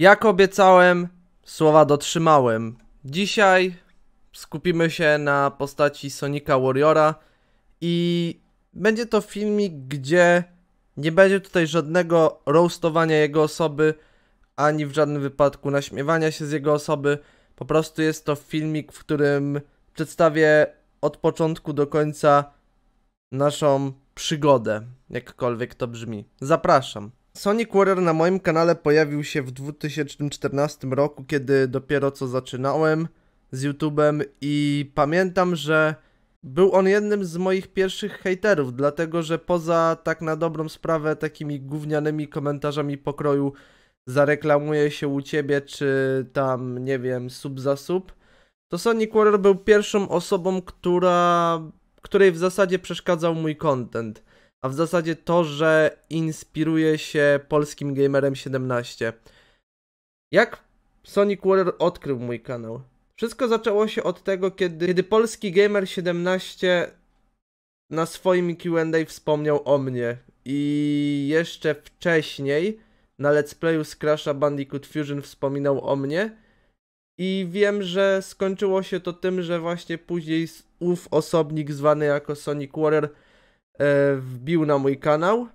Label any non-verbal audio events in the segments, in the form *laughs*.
Jak obiecałem, słowa dotrzymałem. Dzisiaj skupimy się na postaci Sonika Warriora i będzie to filmik, gdzie nie będzie tutaj żadnego roastowania jego osoby, ani w żadnym wypadku naśmiewania się z jego osoby. Po prostu jest to filmik, w którym przedstawię od początku do końca naszą przygodę, jakkolwiek to brzmi. Zapraszam. Sonic Warrior na moim kanale pojawił się w 2014 roku, kiedy dopiero co zaczynałem z YouTube'em i pamiętam, że był on jednym z moich pierwszych haterów, dlatego że poza tak na dobrą sprawę takimi gównianymi komentarzami pokroju zareklamuje się u ciebie, czy tam, nie wiem, sub za sub, to Sonic Warrior był pierwszą osobą, która, której w zasadzie przeszkadzał mój content a w zasadzie to, że inspiruje się polskim gamerem 17. Jak Sonic Warrior odkrył mój kanał? Wszystko zaczęło się od tego, kiedy, kiedy polski gamer 17 na swoim QA wspomniał o mnie. I jeszcze wcześniej na Let's Playu z Crash'a Bandicoot Fusion wspominał o mnie. I wiem, że skończyło się to tym, że właśnie później ów osobnik zwany jako Sonic Warrior E, wbił na mój kanał.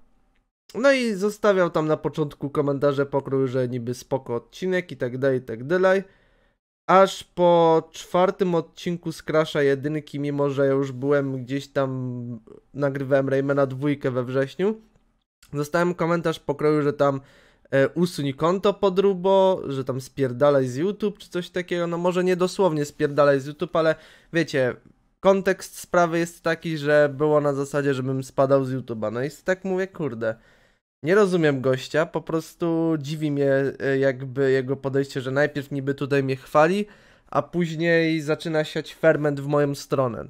No i zostawiał tam na początku komentarze pokrój, że niby spoko odcinek i tak dalej, i tak dalej. Aż po czwartym odcinku z Crasha jedynki, mimo że ja już byłem gdzieś tam, nagrywałem Raymana dwójkę we wrześniu, dostałem komentarz pokroju, że tam e, usuń konto podrubo, że tam spierdalaj z YouTube czy coś takiego. No może nie dosłownie spierdalaj z YouTube, ale wiecie, kontekst sprawy jest taki, że było na zasadzie, żebym spadał z YouTube'a. No i tak mówię, kurde. Nie rozumiem gościa, po prostu dziwi mnie e, jakby jego podejście, że najpierw niby tutaj mnie chwali, a później zaczyna siać ferment w moją stronę.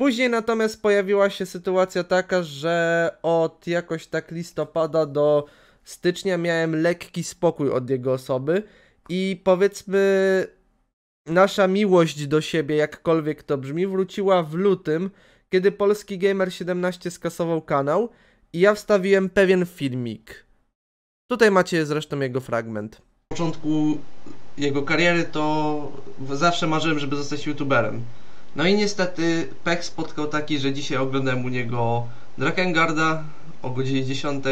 Później natomiast pojawiła się sytuacja taka, że od jakoś tak listopada do stycznia miałem lekki spokój od jego osoby i powiedzmy nasza miłość do siebie, jakkolwiek to brzmi, wróciła w lutym, kiedy polski gamer 17 skasował kanał i ja wstawiłem pewien filmik. Tutaj macie zresztą jego fragment. Na początku jego kariery to zawsze marzyłem, żeby zostać youtuberem. No i niestety pech spotkał taki, że dzisiaj oglądałem u niego Drakengarda o godzinie 10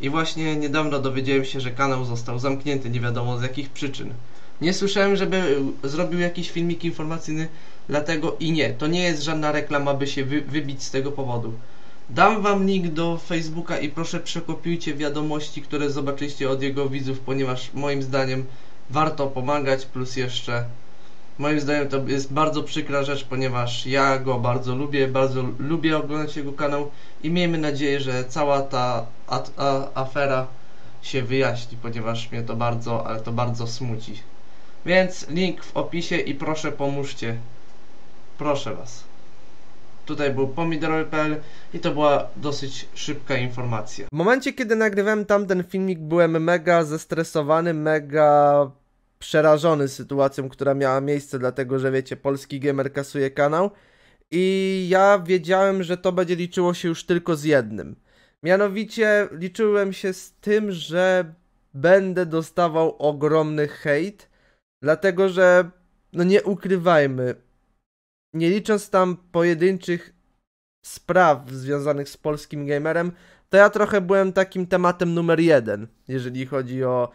i właśnie niedawno dowiedziałem się, że kanał został zamknięty, nie wiadomo z jakich przyczyn. Nie słyszałem, żeby zrobił jakiś filmik informacyjny, dlatego i nie. To nie jest żadna reklama, by się wy, wybić z tego powodu. Dam wam link do Facebooka i proszę przekopiujcie wiadomości, które zobaczyliście od jego widzów, ponieważ moim zdaniem warto pomagać, plus jeszcze moim zdaniem to jest bardzo przykra rzecz, ponieważ ja go bardzo lubię, bardzo lubię oglądać jego kanał i miejmy nadzieję, że cała ta afera się wyjaśni, ponieważ mnie to bardzo, ale to bardzo smuci. Więc link w opisie i proszę pomóżcie. Proszę Was. Tutaj był pomidorowy.pl i to była dosyć szybka informacja. W momencie, kiedy nagrywałem tamten filmik, byłem mega zestresowany, mega przerażony sytuacją, która miała miejsce, dlatego że wiecie, polski gamer kasuje kanał i ja wiedziałem, że to będzie liczyło się już tylko z jednym. Mianowicie liczyłem się z tym, że będę dostawał ogromny hejt, Dlatego, że no nie ukrywajmy, nie licząc tam pojedynczych spraw związanych z polskim gamerem, to ja trochę byłem takim tematem numer jeden, jeżeli chodzi o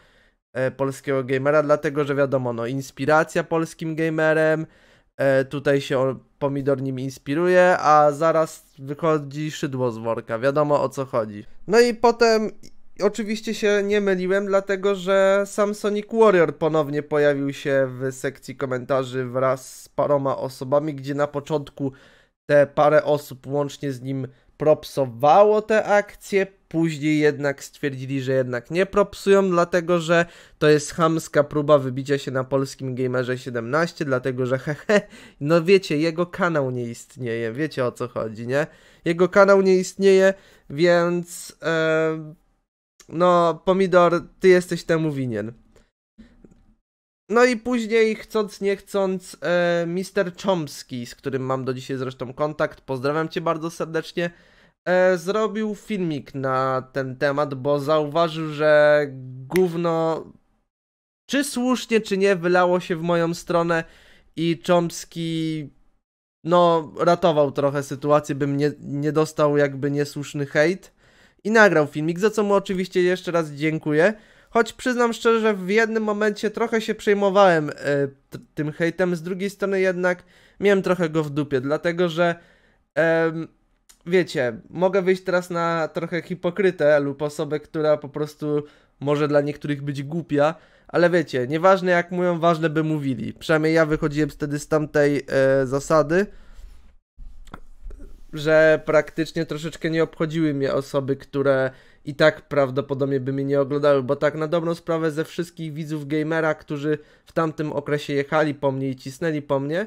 e, polskiego gamera, dlatego że wiadomo, no inspiracja polskim gamerem, e, tutaj się pomidor nim inspiruje, a zaraz wychodzi szydło z worka, wiadomo o co chodzi. No i potem oczywiście się nie myliłem, dlatego że sam Sonic Warrior ponownie pojawił się w sekcji komentarzy wraz z paroma osobami, gdzie na początku te parę osób łącznie z nim propsowało te akcje, później jednak stwierdzili, że jednak nie propsują, dlatego że to jest chamska próba wybicia się na polskim gamerze 17, dlatego że hehe, no wiecie, jego kanał nie istnieje, wiecie o co chodzi, nie? Jego kanał nie istnieje, więc... Yy no pomidor, ty jesteś temu winien. No i później, chcąc nie chcąc, e, Mr. Chomsky, z którym mam do dzisiaj zresztą kontakt, pozdrawiam cię bardzo serdecznie, e, zrobił filmik na ten temat, bo zauważył, że gówno, czy słusznie, czy nie, wylało się w moją stronę i Chomsky, no, ratował trochę sytuację, bym nie, nie dostał jakby niesłuszny hejt i nagrał filmik, za co mu oczywiście jeszcze raz dziękuję. Choć przyznam szczerze, że w jednym momencie trochę się przejmowałem e, tym hejtem, z drugiej strony jednak miałem trochę go w dupie, dlatego że wiecie, mogę wyjść teraz na trochę hipokrytę lub osobę, która po prostu może dla niektórych być głupia, ale wiecie, nieważne jak mówią, ważne by mówili. Przynajmniej ja wychodziłem wtedy z tamtej e, zasady że praktycznie troszeczkę nie obchodziły mnie osoby, które i tak prawdopodobnie by mnie nie oglądały, bo tak na dobrą sprawę ze wszystkich widzów gamera, którzy w tamtym okresie jechali po mnie i cisnęli po mnie,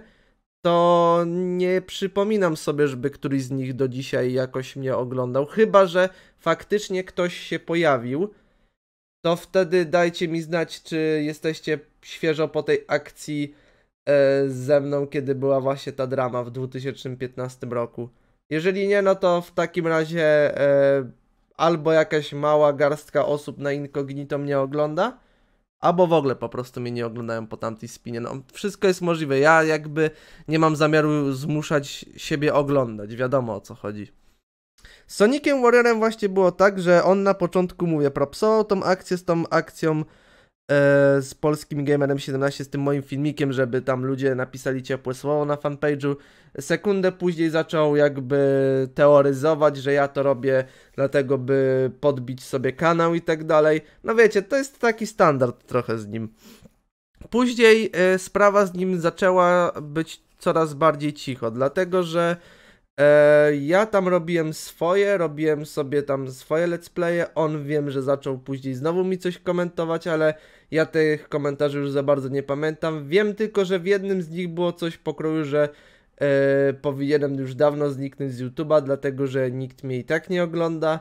to nie przypominam sobie, żeby któryś z nich do dzisiaj jakoś mnie oglądał. Chyba, że faktycznie ktoś się pojawił, to wtedy dajcie mi znać, czy jesteście świeżo po tej akcji e, ze mną, kiedy była właśnie ta drama w 2015 roku. Jeżeli nie, no to w takim razie e, albo jakaś mała garstka osób na incognito mnie ogląda, albo w ogóle po prostu mnie nie oglądają po tamtej spinie. No, wszystko jest możliwe. Ja jakby nie mam zamiaru zmuszać siebie oglądać. Wiadomo o co chodzi. Z Soniciem Warriorem właśnie było tak, że on na początku, mówię, propsował tą akcję z tą akcją E, z polskim Gamerem 17, z tym moim filmikiem, żeby tam ludzie napisali ciepłe słowo na fanpage'u. Sekundę później zaczął jakby teoryzować, że ja to robię dlatego, by podbić sobie kanał i tak dalej. No wiecie, to jest taki standard trochę z nim. Później e, sprawa z nim zaczęła być coraz bardziej cicho, dlatego że E, ja tam robiłem swoje, robiłem sobie tam swoje let's playe, on wiem, że zaczął później znowu mi coś komentować, ale ja tych komentarzy już za bardzo nie pamiętam. Wiem tylko, że w jednym z nich było coś pokroju, że yy, powinienem już dawno zniknąć z YouTube'a, dlatego że nikt mnie i tak nie ogląda.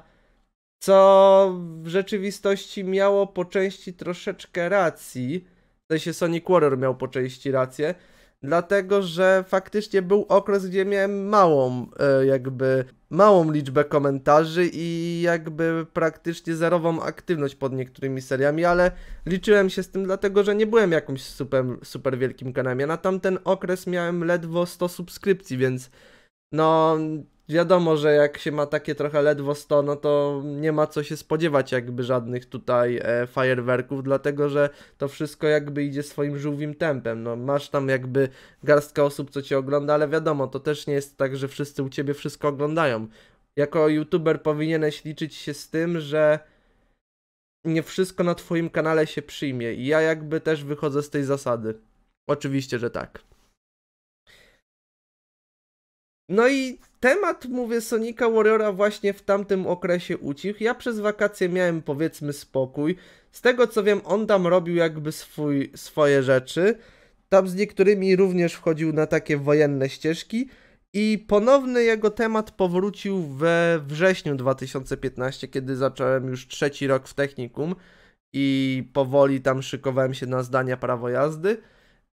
Co w rzeczywistości miało po części troszeczkę racji. W sensie Sonic Warrior miał po części rację dlatego że faktycznie był okres, gdzie miałem małą e, jakby małą liczbę komentarzy i jakby praktycznie zerową aktywność pod niektórymi seriami, ale liczyłem się z tym dlatego, że nie byłem jakimś super, super wielkim kanałem. Ja na tamten okres miałem ledwo 100 subskrypcji, więc no wiadomo, że jak się ma takie trochę ledwo 100, no to nie ma co się spodziewać jakby żadnych tutaj e, fajerwerków, dlatego że to wszystko jakby idzie swoim żółwim tempem. No masz tam jakby garstkę osób, co cię ogląda, ale wiadomo, to też nie jest tak, że wszyscy u ciebie wszystko oglądają. Jako youtuber powinieneś liczyć się z tym, że nie wszystko na twoim kanale się przyjmie i ja jakby też wychodzę z tej zasady. Oczywiście, że tak. No i temat, mówię, Sonika Warriora właśnie w tamtym okresie ucichł. Ja przez wakacje miałem, powiedzmy, spokój. Z tego co wiem, on tam robił jakby swój, swoje rzeczy. Tam z niektórymi również wchodził na takie wojenne ścieżki. I ponowny jego temat powrócił we wrześniu 2015, kiedy zacząłem już trzeci rok w technikum i powoli tam szykowałem się na zdania prawo jazdy.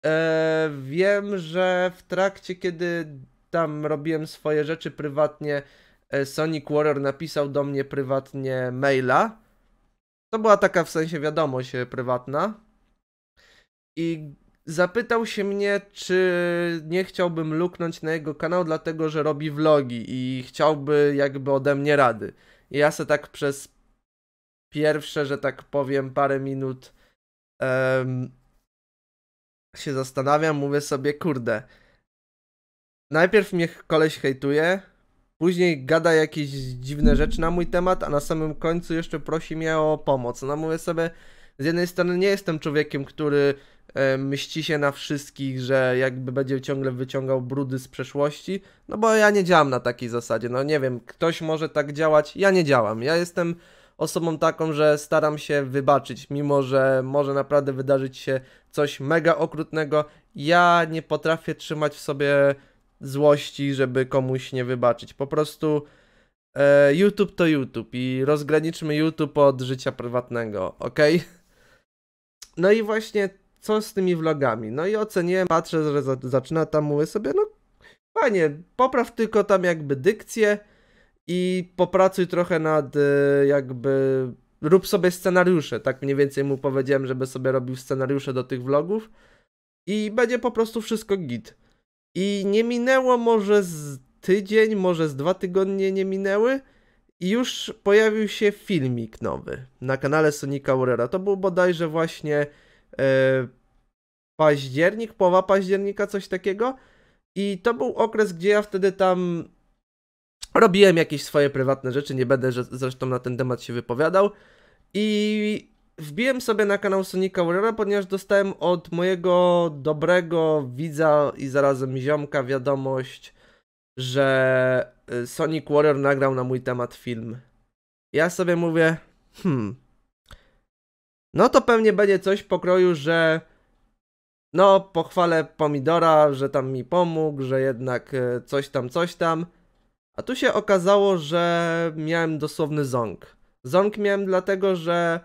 Eee, wiem, że w trakcie, kiedy tam robiłem swoje rzeczy prywatnie, e, Sonic Warrior napisał do mnie prywatnie maila. To była taka w sensie wiadomość e, prywatna. I zapytał się mnie, czy nie chciałbym luknąć na jego kanał, dlatego że robi vlogi i chciałby jakby ode mnie rady. I ja se tak przez pierwsze, że tak powiem, parę minut um, się zastanawiam, mówię sobie, kurde, najpierw mnie koleś hejtuje, później gada jakieś dziwne rzeczy na mój temat, a na samym końcu jeszcze prosi mnie o pomoc. No mówię sobie, z jednej strony nie jestem człowiekiem, który e, mści się na wszystkich, że jakby będzie ciągle wyciągał brudy z przeszłości, no bo ja nie działam na takiej zasadzie. No nie wiem, ktoś może tak działać, ja nie działam. Ja jestem osobą taką, że staram się wybaczyć, mimo że może naprawdę wydarzyć się coś mega okrutnego. Ja nie potrafię trzymać w sobie złości, żeby komuś nie wybaczyć. Po prostu e, YouTube to YouTube i rozgraniczmy YouTube od życia prywatnego, ok? *laughs* No i właśnie co z tymi vlogami? No i oceniłem, patrzę, że za, zaczyna tam, mówię sobie, no fajnie, popraw tylko tam jakby dykcję i popracuj trochę nad e, jakby rób sobie scenariusze, tak mniej więcej mu powiedziałem, żeby sobie robił scenariusze do tych vlogów i będzie po prostu wszystko git. I nie minęło może z tydzień, może z dwa tygodnie nie minęły i już pojawił się filmik nowy na kanale Sonika Aurora. To był bodajże właśnie e, październik, połowa października, coś takiego. I to był okres, gdzie ja wtedy tam robiłem jakieś swoje prywatne rzeczy, nie będę zresztą na ten temat się wypowiadał. I wbiłem sobie na kanał Sonika Aurora, ponieważ dostałem od mojego dobrego widza i zarazem ziomka wiadomość, że y, Sonic Warrior nagrał na mój temat film. Ja sobie mówię, hmm, no to pewnie będzie coś w pokroju, że no pochwalę Pomidora, że tam mi pomógł, że jednak y, coś tam, coś tam. A tu się okazało, że miałem dosłowny zonk. Zonk miałem dlatego, że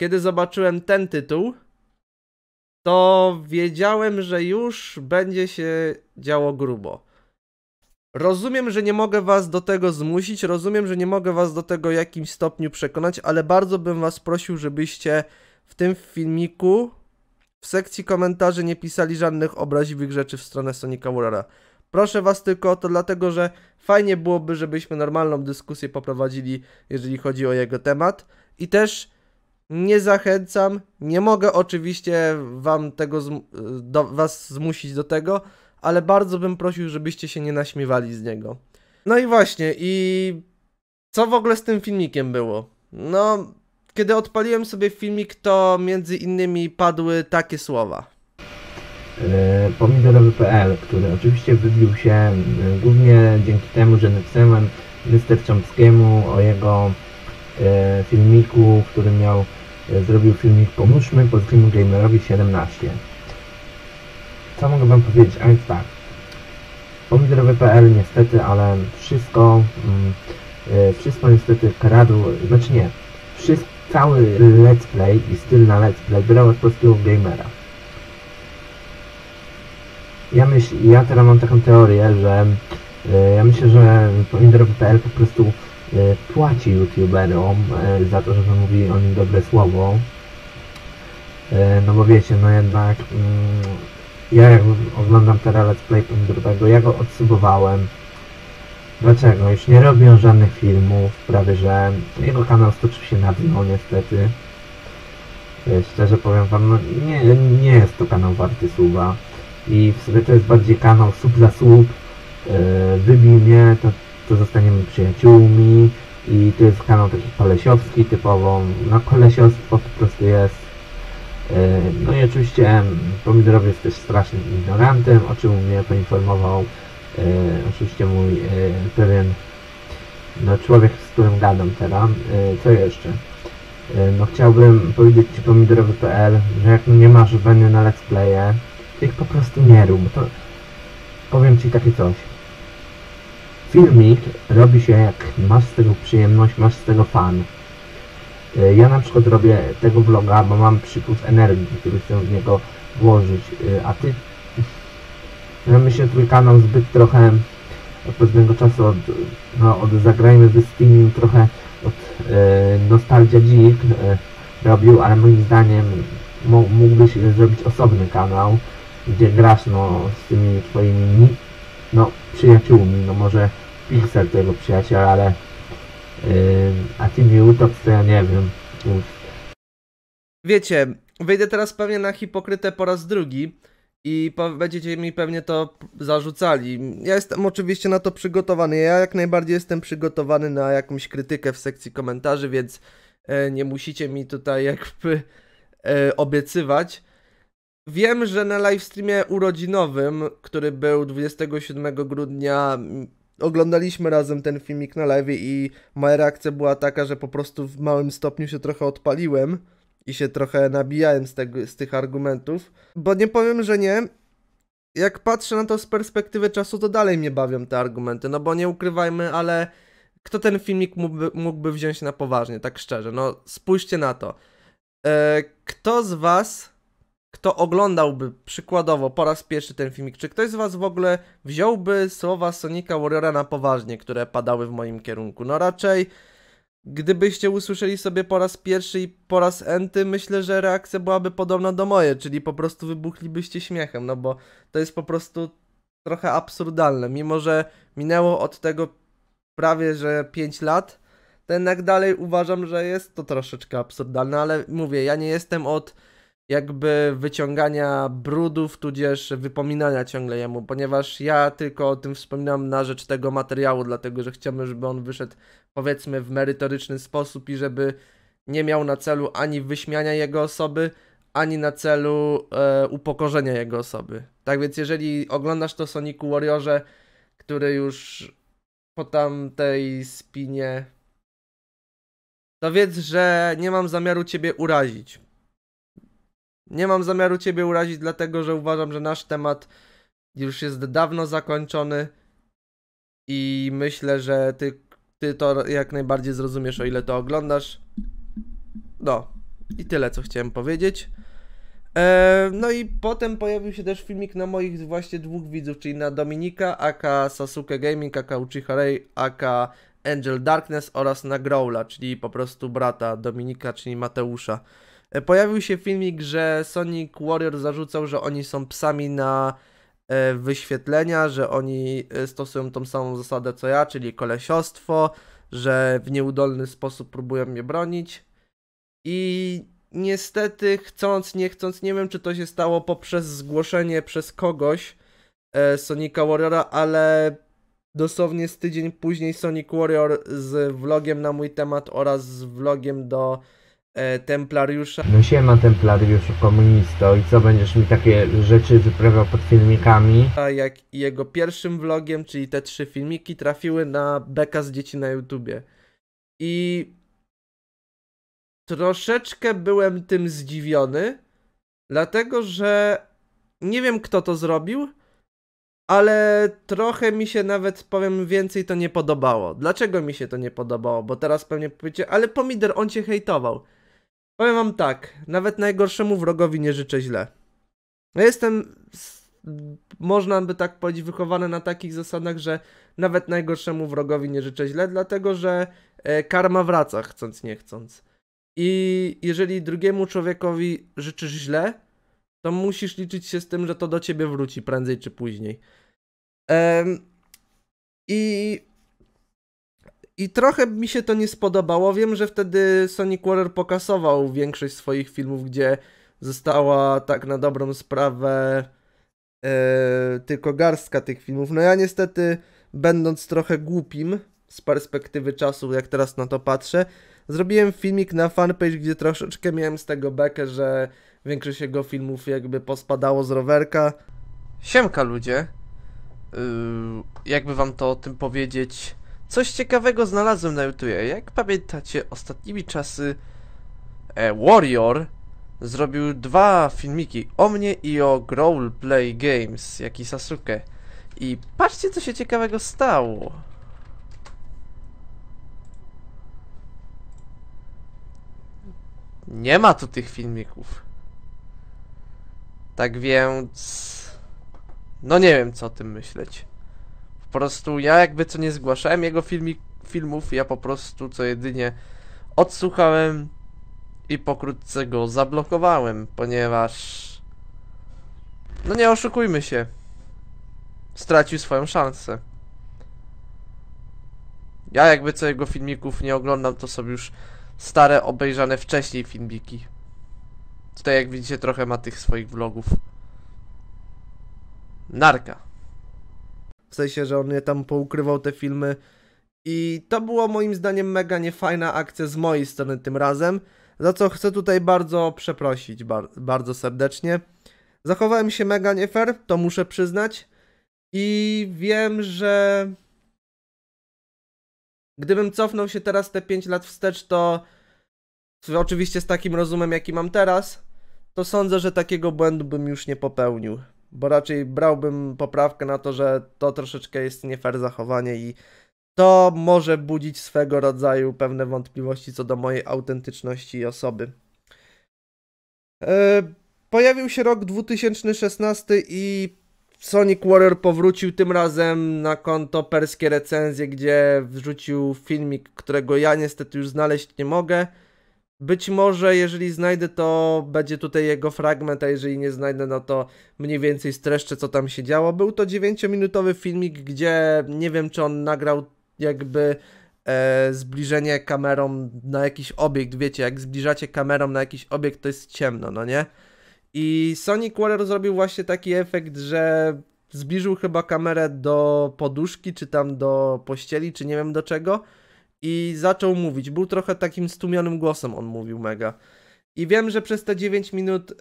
kiedy zobaczyłem ten tytuł, to wiedziałem, że już będzie się działo grubo. Rozumiem, że nie mogę was do tego zmusić, rozumiem, że nie mogę was do tego w jakimś stopniu przekonać, ale bardzo bym was prosił, żebyście w tym filmiku w sekcji komentarzy nie pisali żadnych obraźliwych rzeczy w stronę Sonika Warriora. Proszę was tylko o to dlatego, że fajnie byłoby, żebyśmy normalną dyskusję poprowadzili, jeżeli chodzi o jego temat. I też nie zachęcam, nie mogę oczywiście wam tego, do, was zmusić do tego, ale bardzo bym prosił, żebyście się nie naśmiewali z niego. No i właśnie, i co w ogóle z tym filmikiem było? No, kiedy odpaliłem sobie filmik, to między innymi padły takie słowa. E, pomidorowy.pl, który oczywiście wybił się e, głównie dzięki temu, że napisałem Mr. Chomskiemu o jego e, filmiku, który miał E, zrobił filmik Pomóżmy polskiemu gamerowi 17. Co mogę wam powiedzieć? A więc tak. Pomidorowy.pl niestety, ale wszystko, mm, e, wszystko niestety kradł, znaczy nie, wszystko, cały let's play i styl na let's play brał od polskiego gamera. Ja myśl, ja teraz mam taką teorię, że e, ja myślę, że pomidorowy.pl po prostu E, płaci youtuberom e, za to, żeby mówili o nim dobre słowo. E, no bo wiecie, no jednak mm, ja jak oglądam teraz Let's Play ja go odsubowałem. Dlaczego? Już nie robią żadnych filmów, prawie że jego kanał stoczył się na dno niestety. Szczerze powiem wam, no nie, nie jest to kanał warty suba. I w sobie to jest bardziej kanał sub za sub. wybił wybij mnie, to prostu zostaniemy przyjaciółmi i to jest kanał taki kolesiowski, typowo na kolesiostwo po prostu jest. E, no i oczywiście Pomidorowy jest też strasznym ignorantem, o czym mnie poinformował e, oczywiście mój e, pewien no, człowiek, z którym gadam teraz. Co jeszcze? No chciałbym powiedzieć Ci pomidorowy.pl, że jak nie masz weny na let's playe, to ich po prostu nie rób. To powiem Ci takie coś filmik robi się jak masz z tego przyjemność, masz z tego fan. E, ja na przykład robię tego vloga, bo mam przypływ energii, który chcę w niego włożyć, e, a ty... Ja no, myślę, twój kanał zbyt trochę od pewnego czasu, od, no, od zagrajmy z Steaming trochę od e, Nostalgia Dzik robił, ale moim zdaniem mógłbyś zrobić osobny kanał, gdzie grasz no, z tymi twoimi no, przyjaciółmi, no może Pixel tego przyjaciela, ale yy, a ty mi utops, to ja nie wiem. Uf. Wiecie, wyjdę teraz pewnie na hipokrytę po raz drugi i będziecie mi pewnie to zarzucali. Ja jestem oczywiście na to przygotowany. Ja jak najbardziej jestem przygotowany na jakąś krytykę w sekcji komentarzy, więc e, nie musicie mi tutaj jakby e, obiecywać. Wiem, że na livestreamie urodzinowym, który był 27 grudnia, oglądaliśmy razem ten filmik na lewie i moja reakcja była taka, że po prostu w małym stopniu się trochę odpaliłem i się trochę nabijałem z, tego, z tych argumentów, bo nie powiem, że nie. Jak patrzę na to z perspektywy czasu, to dalej mnie bawią te argumenty, no bo nie ukrywajmy, ale kto ten filmik mógłby, mógłby wziąć na poważnie, tak szczerze, no spójrzcie na to. E, kto z was kto oglądałby przykładowo po raz pierwszy ten filmik, czy ktoś z Was w ogóle wziąłby słowa Sonika Warriora na poważnie, które padały w moim kierunku? No raczej, gdybyście usłyszeli sobie po raz pierwszy i po raz enty, myślę, że reakcja byłaby podobna do mojej, czyli po prostu wybuchlibyście śmiechem, no bo to jest po prostu trochę absurdalne. Mimo, że minęło od tego prawie że 5 lat, to jednak dalej uważam, że jest to troszeczkę absurdalne, ale mówię, ja nie jestem od jakby wyciągania brudów, tudzież wypominania ciągle jemu, ponieważ ja tylko o tym wspominam na rzecz tego materiału, dlatego że chciałbym, żeby on wyszedł powiedzmy w merytoryczny sposób i żeby nie miał na celu ani wyśmiania jego osoby, ani na celu e, upokorzenia jego osoby. Tak więc jeżeli oglądasz to Soniku Warriorze, który już po tamtej spinie, to wiedz, że nie mam zamiaru ciebie urazić nie mam zamiaru Ciebie urazić, dlatego że uważam, że nasz temat już jest dawno zakończony i myślę, że Ty, ty to jak najbardziej zrozumiesz, o ile to oglądasz. No, i tyle, co chciałem powiedzieć. Eee, no i potem pojawił się też filmik na moich właśnie dwóch widzów, czyli na Dominika, aka Sasuke Gaming, aka Uchiharei, aka Angel Darkness oraz na Growla, czyli po prostu brata Dominika, czyli Mateusza. E, pojawił się filmik, że Sonic Warrior zarzucał, że oni są psami na e, wyświetlenia, że oni e, stosują tą samą zasadę co ja, czyli kolesiostwo, że w nieudolny sposób próbują mnie bronić. I niestety, chcąc, nie chcąc, nie wiem czy to się stało poprzez zgłoszenie przez kogoś Sonic Sonica Warriora, ale dosłownie z tydzień później Sonic Warrior z vlogiem na mój temat oraz z vlogiem do e, Templariusza. No siema Templariuszu komunisto i co będziesz mi takie rzeczy wyprawiał pod filmikami? A jak jego pierwszym vlogiem, czyli te trzy filmiki trafiły na beka z dzieci na YouTubie. I troszeczkę byłem tym zdziwiony, dlatego że nie wiem kto to zrobił, ale trochę mi się nawet, powiem więcej, to nie podobało. Dlaczego mi się to nie podobało? Bo teraz pewnie powiecie, ale pomidor on cię hejtował. Powiem wam tak, nawet najgorszemu wrogowi nie życzę źle. Ja jestem, można by tak powiedzieć, wychowany na takich zasadach, że nawet najgorszemu wrogowi nie życzę źle, dlatego że e, karma wraca, chcąc nie chcąc. I jeżeli drugiemu człowiekowi życzysz źle, to musisz liczyć się z tym, że to do ciebie wróci prędzej czy później. I i trochę mi się to nie spodobało. Wiem, że wtedy Sonic Warrior pokasował większość swoich filmów, gdzie została tak na dobrą sprawę e, tylko garstka tych filmów. No ja niestety, będąc trochę głupim z perspektywy czasu, jak teraz na to patrzę, zrobiłem filmik na fanpage, gdzie troszeczkę miałem z tego bekę, że większość jego filmów jakby pospadało z rowerka. Siemka ludzie, yy, jakby wam to o tym powiedzieć Coś ciekawego znalazłem na YouTube. Jak pamiętacie, ostatnimi czasy e, Warrior zrobił dwa filmiki o mnie i o Growl Play Games, jak i Sasuke. I patrzcie, co się ciekawego stało. Nie ma tu tych filmików. Tak więc... No nie wiem, co o tym myśleć. Po prostu ja jakby co nie zgłaszałem jego filmik, filmów, ja po prostu co jedynie odsłuchałem i pokrótce go zablokowałem, ponieważ... No nie oszukujmy się. Stracił swoją szansę. Ja jakby co jego filmików nie oglądam, to są już stare, obejrzane wcześniej filmiki. Tutaj jak widzicie trochę ma tych swoich vlogów. Narka. W sensie, że on je tam poukrywał te filmy. I to było moim zdaniem mega niefajna akcja z mojej strony tym razem, za co chcę tutaj bardzo przeprosić bar bardzo serdecznie. Zachowałem się mega nie fair, to muszę przyznać. I wiem, że gdybym cofnął się teraz te 5 lat wstecz, to oczywiście z takim rozumem, jaki mam teraz, to sądzę, że takiego błędu bym już nie popełnił bo raczej brałbym poprawkę na to, że to troszeczkę jest nie fair zachowanie i to może budzić swego rodzaju pewne wątpliwości co do mojej autentyczności i osoby. E, pojawił się rok 2016 i Sonic Warrior powrócił tym razem na konto perskie recenzje, gdzie wrzucił filmik, którego ja niestety już znaleźć nie mogę. Być może, jeżeli znajdę, to będzie tutaj jego fragment, a jeżeli nie znajdę, no to mniej więcej streszczę, co tam się działo. Był to 9-minutowy filmik, gdzie nie wiem, czy on nagrał jakby e, zbliżenie kamerą na jakiś obiekt. Wiecie, jak zbliżacie kamerą na jakiś obiekt, to jest ciemno, no nie? I Sonic Warrior zrobił właśnie taki efekt, że zbliżył chyba kamerę do poduszki, czy tam do pościeli, czy nie wiem do czego i zaczął mówić. Był trochę takim stumionym głosem, on mówił mega. I wiem, że przez te 9 minut y,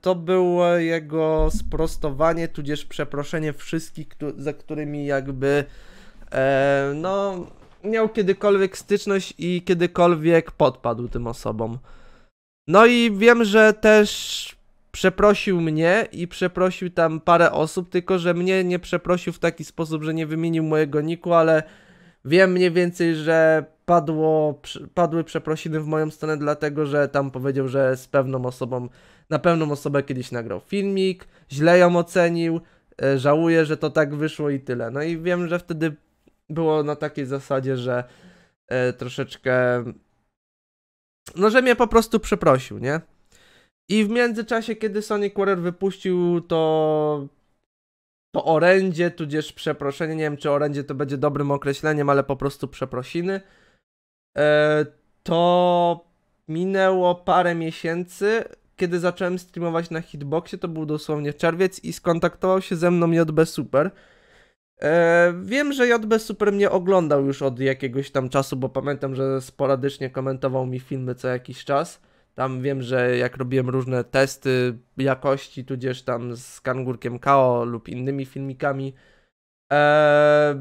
to było jego sprostowanie, tudzież przeproszenie wszystkich, kto, za którymi jakby e, no, miał kiedykolwiek styczność i kiedykolwiek podpadł tym osobom. No i wiem, że też przeprosił mnie i przeprosił tam parę osób, tylko że mnie nie przeprosił w taki sposób, że nie wymienił mojego niku, ale Wiem mniej więcej, że padło, padły przeprosiny w moją stronę, dlatego że tam powiedział, że z pewną osobą, na pewną osobę kiedyś nagrał filmik, źle ją ocenił, e, żałuję, że to tak wyszło i tyle. No i wiem, że wtedy było na takiej zasadzie, że e, troszeczkę. No, że mnie po prostu przeprosił, nie? I w międzyczasie, kiedy Sonic Warrior wypuścił to po orędzie, tudzież przeproszenie, nie wiem czy orędzie to będzie dobrym określeniem, ale po prostu przeprosiny, e, to minęło parę miesięcy, kiedy zacząłem streamować na Hitboxie, to był dosłownie czerwiec i skontaktował się ze mną JB Super. E, wiem, że JB Super mnie oglądał już od jakiegoś tam czasu, bo pamiętam, że sporadycznie komentował mi filmy co jakiś czas. Tam wiem, że jak robiłem różne testy jakości, tudzież tam z Kangurkiem Kao lub innymi filmikami. Eee,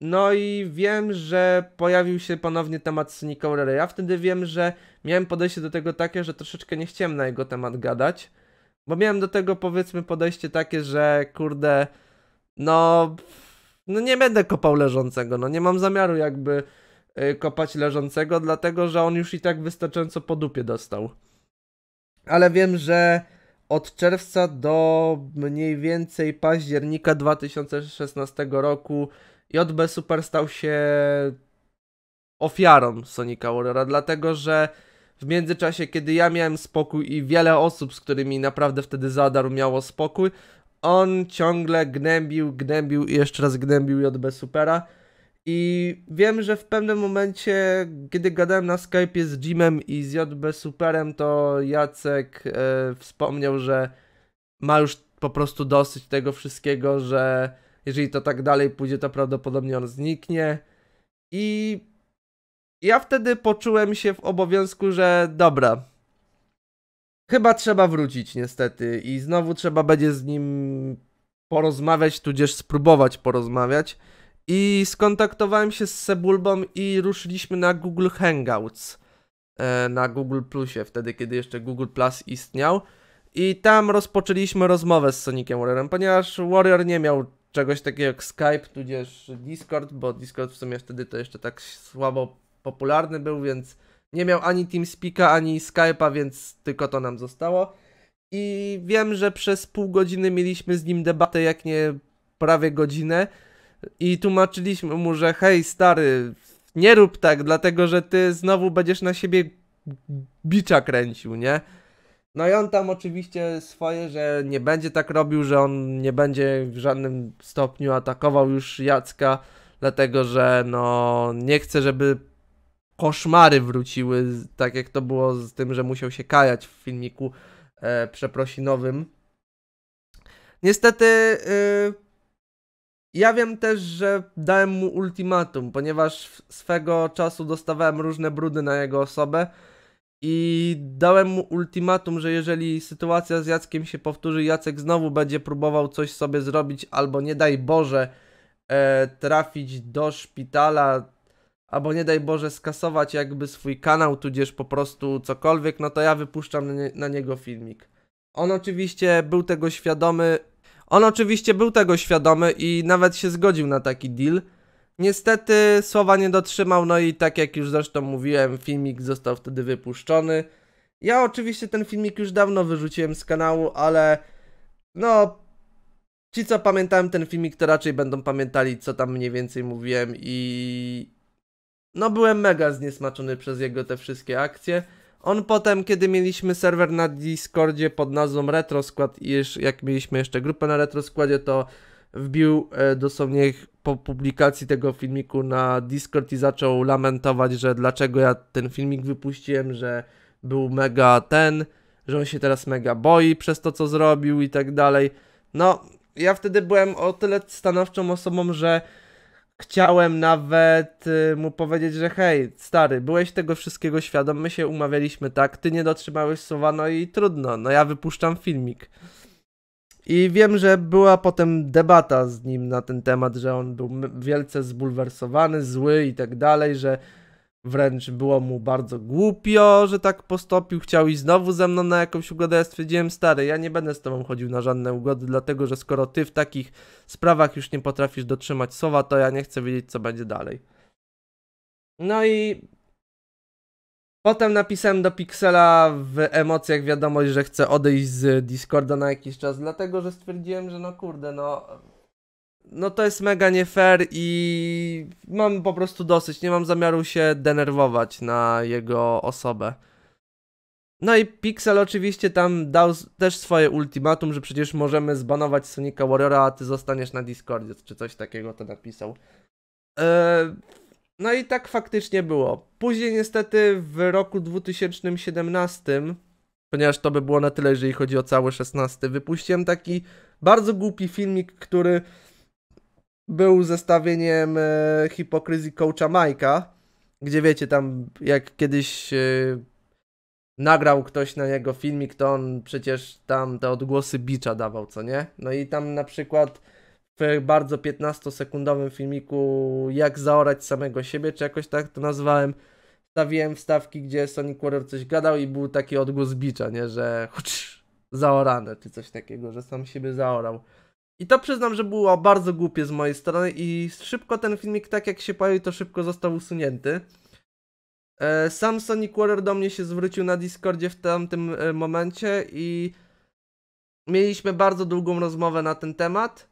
no i wiem, że pojawił się ponownie temat Sonic Rare. Ja wtedy wiem, że miałem podejście do tego takie, że troszeczkę nie chciałem na jego temat gadać. Bo miałem do tego powiedzmy podejście takie, że kurde, no, no nie będę kopał leżącego, no nie mam zamiaru jakby Y, kopać leżącego, dlatego że on już i tak wystarczająco po dupie dostał. Ale wiem, że od czerwca do mniej więcej października 2016 roku JB Super stał się ofiarą Sonika Aurora, dlatego że w międzyczasie, kiedy ja miałem spokój i wiele osób, z którymi naprawdę wtedy Zadar miało spokój, on ciągle gnębił, gnębił i jeszcze raz gnębił JB Supera i wiem, że w pewnym momencie, kiedy gadałem na Skype'ie z Jimem i z JB Superem, to Jacek y, wspomniał, że ma już po prostu dosyć tego wszystkiego, że jeżeli to tak dalej pójdzie, to prawdopodobnie on zniknie. I ja wtedy poczułem się w obowiązku, że dobra, chyba trzeba wrócić niestety i znowu trzeba będzie z nim porozmawiać, tudzież spróbować porozmawiać. I skontaktowałem się z Sebulbą i ruszyliśmy na Google Hangouts. E, na Google Plusie, wtedy kiedy jeszcze Google Plus istniał. I tam rozpoczęliśmy rozmowę z Sonicem Warriorem, ponieważ Warrior nie miał czegoś takiego jak Skype, tudzież Discord, bo Discord w sumie wtedy to jeszcze tak słabo popularny był, więc nie miał ani TeamSpeaka, ani Skype'a, więc tylko to nam zostało. I wiem, że przez pół godziny mieliśmy z nim debatę, jak nie prawie godzinę i tłumaczyliśmy mu, że hej stary, nie rób tak, dlatego że ty znowu będziesz na siebie bicza kręcił, nie? No i on tam oczywiście swoje, że nie będzie tak robił, że on nie będzie w żadnym stopniu atakował już Jacka, dlatego że no nie chce, żeby koszmary wróciły, tak jak to było z tym, że musiał się kajać w filmiku e, przeprosinowym. Niestety yy, ja wiem też, że dałem mu ultimatum, ponieważ swego czasu dostawałem różne brudy na jego osobę i dałem mu ultimatum, że jeżeli sytuacja z Jackiem się powtórzy, Jacek znowu będzie próbował coś sobie zrobić albo nie daj Boże e, trafić do szpitala, albo nie daj Boże skasować jakby swój kanał, tudzież po prostu cokolwiek, no to ja wypuszczam na, nie na niego filmik. On oczywiście był tego świadomy, on oczywiście był tego świadomy i nawet się zgodził na taki deal. Niestety słowa nie dotrzymał, no i tak jak już zresztą mówiłem, filmik został wtedy wypuszczony. Ja oczywiście ten filmik już dawno wyrzuciłem z kanału, ale no ci co pamiętałem ten filmik to raczej będą pamiętali co tam mniej więcej mówiłem i no byłem mega zniesmaczony przez jego te wszystkie akcje. On potem, kiedy mieliśmy serwer na Discordzie pod nazwą Retroskład i już, jak mieliśmy jeszcze grupę na Retroskładzie, to wbił e, dosłownie po publikacji tego filmiku na Discord i zaczął lamentować, że dlaczego ja ten filmik wypuściłem, że był mega ten, że on się teraz mega boi przez to, co zrobił i tak dalej. No, ja wtedy byłem o tyle stanowczą osobą, że Chciałem nawet y, mu powiedzieć, że hej, stary, byłeś tego wszystkiego świadom, my się umawialiśmy tak, ty nie dotrzymałeś słowa, no i trudno, no ja wypuszczam filmik. I wiem, że była potem debata z nim na ten temat, że on był wielce zbulwersowany, zły i tak dalej, że Wręcz było mu bardzo głupio, że tak postąpił. Chciał i znowu ze mną na jakąś ugodę. Ja stwierdziłem, stary, ja nie będę z tobą chodził na żadne ugody, dlatego że skoro ty w takich sprawach już nie potrafisz dotrzymać słowa, to ja nie chcę wiedzieć, co będzie dalej. No i Potem napisałem do Pixela w emocjach wiadomość, że chcę odejść z Discorda na jakiś czas, dlatego że stwierdziłem, że no kurde, no no to jest mega nie fair i mam po prostu dosyć. Nie mam zamiaru się denerwować na jego osobę. No i Pixel oczywiście tam dał też swoje ultimatum, że przecież możemy zbanować Sonika Warriora, a ty zostaniesz na Discordzie, czy coś takiego to napisał. Eee, no i tak faktycznie było. Później niestety w roku 2017, ponieważ to by było na tyle, jeżeli chodzi o cały 16, wypuściłem taki bardzo głupi filmik, który był zestawieniem e, hipokryzji coacha Majka, gdzie wiecie, tam jak kiedyś e, nagrał ktoś na jego filmik, to on przecież tam te odgłosy bicza dawał, co nie? No i tam na przykład w bardzo 15-sekundowym filmiku jak zaorać samego siebie, czy jakoś tak to nazwałem, stawiłem wstawki, gdzie Sonic Warrior coś gadał i był taki odgłos bicza, nie? Że zaorane, czy coś takiego, że sam siebie zaorał. I to przyznam, że było bardzo głupie z mojej strony i szybko ten filmik, tak jak się pojawił, to szybko został usunięty. E, sam Sonic Warrior do mnie się zwrócił na Discordzie w tamtym e, momencie i mieliśmy bardzo długą rozmowę na ten temat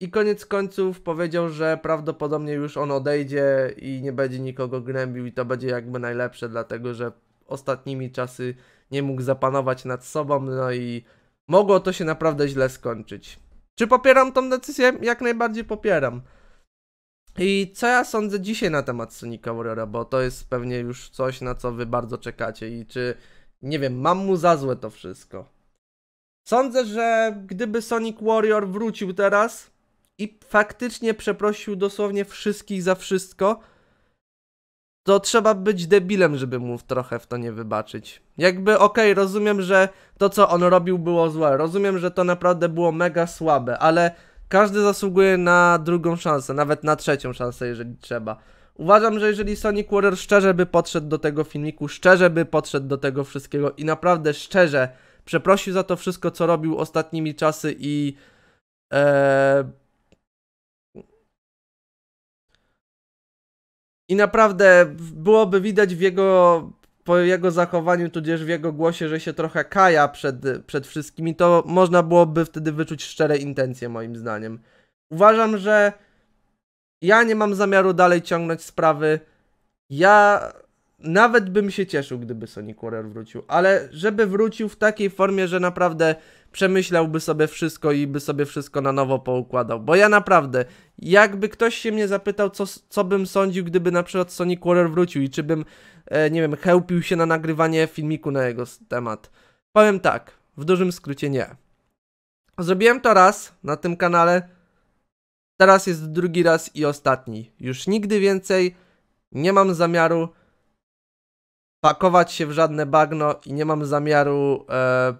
i koniec końców powiedział, że prawdopodobnie już on odejdzie i nie będzie nikogo gnębił i to będzie jakby najlepsze, dlatego że ostatnimi czasy nie mógł zapanować nad sobą, no i mogło to się naprawdę źle skończyć. Czy popieram tą decyzję? Jak najbardziej popieram. I co ja sądzę dzisiaj na temat Sonic Warriora, bo to jest pewnie już coś, na co wy bardzo czekacie i czy, nie wiem, mam mu za złe to wszystko. Sądzę, że gdyby Sonic Warrior wrócił teraz i faktycznie przeprosił dosłownie wszystkich za wszystko, to trzeba być debilem, żeby mu trochę w to nie wybaczyć. Jakby okej, okay, rozumiem, że to co on robił było złe, rozumiem, że to naprawdę było mega słabe, ale każdy zasługuje na drugą szansę, nawet na trzecią szansę, jeżeli trzeba. Uważam, że jeżeli Sonic Warrior szczerze by podszedł do tego filmiku, szczerze by podszedł do tego wszystkiego i naprawdę szczerze przeprosił za to wszystko, co robił ostatnimi czasy i... Ee, I naprawdę byłoby widać w jego, po jego zachowaniu, tudzież w jego głosie, że się trochę kaja przed, przed wszystkimi, to można byłoby wtedy wyczuć szczere intencje, moim zdaniem. Uważam, że ja nie mam zamiaru dalej ciągnąć sprawy. Ja nawet bym się cieszył, gdyby Sonic Warrior wrócił, ale żeby wrócił w takiej formie, że naprawdę przemyślałby sobie wszystko i by sobie wszystko na nowo poukładał. Bo ja naprawdę, jakby ktoś się mnie zapytał, co, co bym sądził, gdyby na przykład Sonic Warrior wrócił i czy bym, e, nie wiem, chełpił się na nagrywanie filmiku na jego temat. Powiem tak, w dużym skrócie nie. Zrobiłem to raz na tym kanale, teraz jest drugi raz i ostatni. Już nigdy więcej nie mam zamiaru pakować się w żadne bagno i nie mam zamiaru e,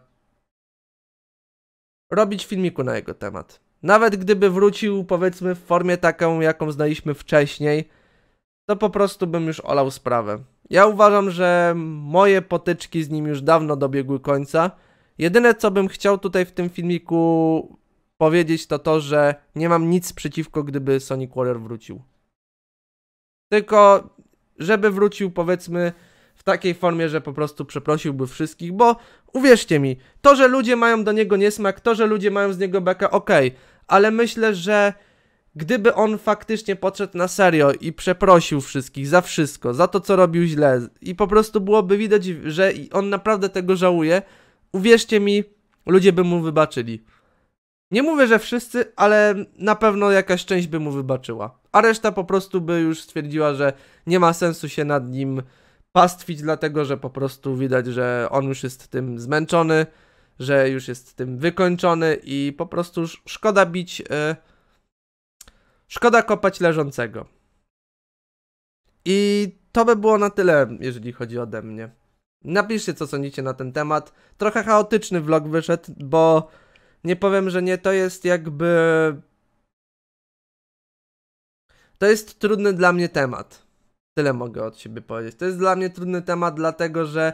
robić filmiku na jego temat. Nawet gdyby wrócił, powiedzmy, w formie taką, jaką znaliśmy wcześniej, to po prostu bym już olał sprawę. Ja uważam, że moje potyczki z nim już dawno dobiegły końca. Jedyne, co bym chciał tutaj w tym filmiku powiedzieć, to to, że nie mam nic przeciwko, gdyby Sonic Warrior wrócił. Tylko, żeby wrócił, powiedzmy, w takiej formie, że po prostu przeprosiłby wszystkich, bo uwierzcie mi, to, że ludzie mają do niego niesmak, to, że ludzie mają z niego bekę, okej, okay, ale myślę, że gdyby on faktycznie podszedł na serio i przeprosił wszystkich za wszystko, za to, co robił źle i po prostu byłoby widać, że on naprawdę tego żałuje, uwierzcie mi, ludzie by mu wybaczyli. Nie mówię, że wszyscy, ale na pewno jakaś część by mu wybaczyła. A reszta po prostu by już stwierdziła, że nie ma sensu się nad nim pastwić, dlatego że po prostu widać, że on już jest tym zmęczony, że już jest tym wykończony i po prostu szkoda bić, y, szkoda kopać leżącego. I to by było na tyle, jeżeli chodzi ode mnie. Napiszcie, co sądzicie na ten temat. Trochę chaotyczny vlog wyszedł, bo nie powiem, że nie, to jest jakby... To jest trudny dla mnie temat. Tyle mogę od siebie powiedzieć. To jest dla mnie trudny temat, dlatego że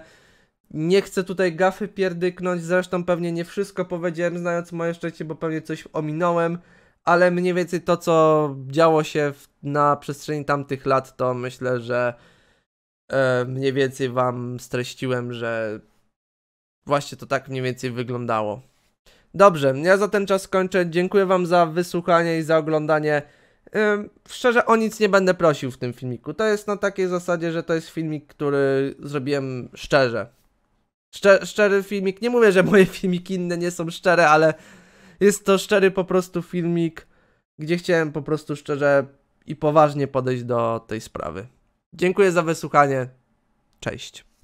nie chcę tutaj gafy pierdyknąć. Zresztą pewnie nie wszystko powiedziałem, znając moje szczęście, bo pewnie coś ominąłem. Ale mniej więcej to, co działo się w, na przestrzeni tamtych lat, to myślę, że e, mniej więcej wam streściłem, że właśnie to tak mniej więcej wyglądało. Dobrze, ja za ten czas kończę. Dziękuję Wam za wysłuchanie i za oglądanie. Szczerze o nic nie będę prosił w tym filmiku. To jest na takiej zasadzie, że to jest filmik, który zrobiłem szczerze. szczery filmik. Nie mówię, że moje *laughs* filmiki inne nie są szczere, ale jest to szczery po prostu filmik, gdzie chciałem po prostu szczerze i poważnie podejść do tej sprawy. Dziękuję za wysłuchanie. Cześć.